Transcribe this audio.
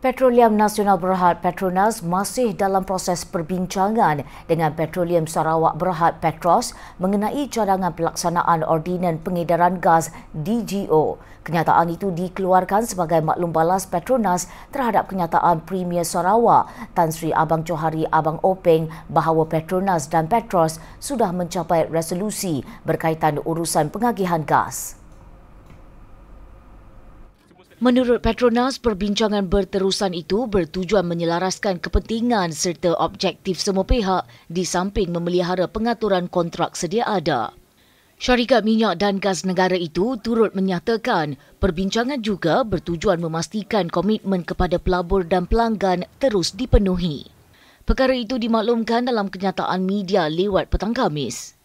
Petroleum Nasional Berhad Petronas masih dalam proses perbincangan dengan Petroleum Sarawak Berhad Petros mengenai cadangan pelaksanaan Ordinan Pengedaran Gas DGO. Kenyataan itu dikeluarkan sebagai maklum balas Petronas terhadap kenyataan Premier Sarawak Tan Sri Abang Johari Abang Openg bahawa Petronas dan Petros sudah mencapai resolusi berkaitan urusan pengagihan gas. Menurut Petronas, perbincangan berterusan itu bertujuan menyelaraskan kepentingan serta objektif semua pihak di samping memelihara pengaturan kontrak sedia ada. Syarikat minyak dan gas negara itu turut menyatakan perbincangan juga bertujuan memastikan komitmen kepada pelabur dan pelanggan terus dipenuhi. Perkara itu dimaklumkan dalam kenyataan media lewat petang Khamis.